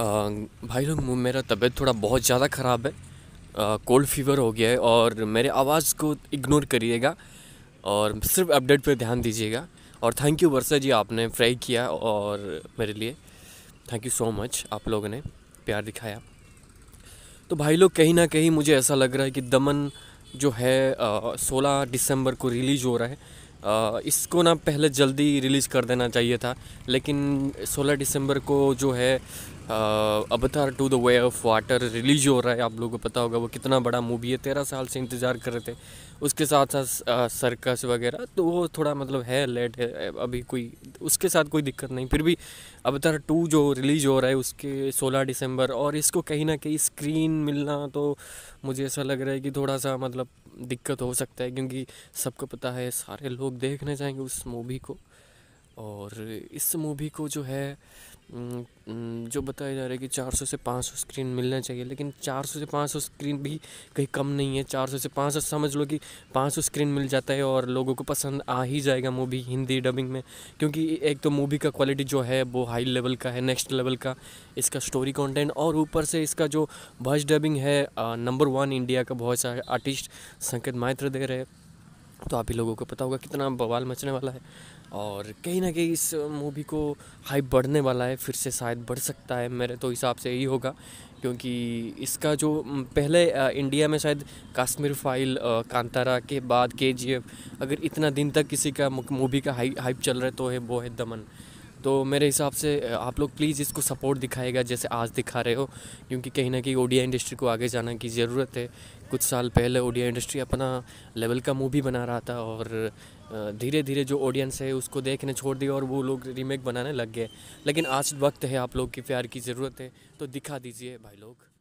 भाई लोग मेरा तबीयत थोड़ा बहुत ज़्यादा ख़राब है कोल्ड फीवर हो गया है और मेरे आवाज़ को इग्नोर करिएगा और सिर्फ अपडेट पे ध्यान दीजिएगा और थैंक यू वर्षा जी आपने फ्राई किया और मेरे लिए थैंक यू सो मच आप लोगों ने प्यार दिखाया तो भाई लोग कहीं ना कहीं मुझे ऐसा लग रहा है कि दमन जो है सोलह दिसंबर को रिलीज़ हो रहा है आ, इसको ना पहले जल्दी रिलीज़ कर देना चाहिए था लेकिन 16 दिसंबर को जो है Avatar two the way of water release हो रहा है आप लोगों को पता होगा वो कितना बड़ा मूवी है तेरह साल से इंतज़ार कर रहे थे उसके साथ साथ सर्कस वगैरह तो वो थोड़ा मतलब है लेट है अभी कोई उसके साथ कोई दिक्कत नहीं फिर भी अवतार टू जो रिलीज़ हो रहा है उसके सोलह दिसंबर और इसको कहीं ना कहीं स्क्रीन मिलना तो मुझे ऐसा लग रहा है कि थोड़ा सा मतलब दिक्कत हो सकता है क्योंकि सबको पता है सारे लोग देखने जाएंगे उस मूवी को और इस मूवी को जो है हम्म, हम्म, जो बताया जा रहा है कि 400 से 500 स्क्रीन मिलना चाहिए लेकिन 400 से 500 स्क्रीन भी कहीं कम नहीं है 400 से 500 समझ लो कि 500 स्क्रीन मिल जाता है और लोगों को पसंद आ ही जाएगा मूवी हिंदी डबिंग में क्योंकि एक तो मूवी का क्वालिटी जो है वो हाई लेवल का है नेक्स्ट लेवल का इसका स्टोरी कॉन्टेंट और ऊपर से इसका जो वॉइस डबिंग है नंबर वन इंडिया का बहुत सारे आर्टिस्ट संकेत मायत्र दे रहे हैं तो आप ही लोगों को पता होगा कितना बवाल मचने वाला है और कहीं ना कहीं इस मूवी को हाइप बढ़ने वाला है फिर से शायद बढ़ सकता है मेरे तो हिसाब से यही होगा क्योंकि इसका जो पहले इंडिया में शायद काश्मीर फाइल कांतारा के बाद के अगर इतना दिन तक किसी का मूवी का हाइप चल रहा है तो है वो है दमन तो मेरे हिसाब से आप लोग प्लीज़ इसको सपोर्ट दिखाएगा जैसे आज दिखा रहे हो क्योंकि कहीं ना कहीं ओडिया इंडस्ट्री को आगे जाने की ज़रूरत है कुछ साल पहले ओडिया इंडस्ट्री अपना लेवल का मूवी बना रहा था और धीरे धीरे जो ऑडियंस है उसको देखने छोड़ दिया और वो लोग रीमेक बनाने लग गए लेकिन आज वक्त है आप लोग के प्यार की ज़रूरत है तो दिखा दीजिए भाई लोग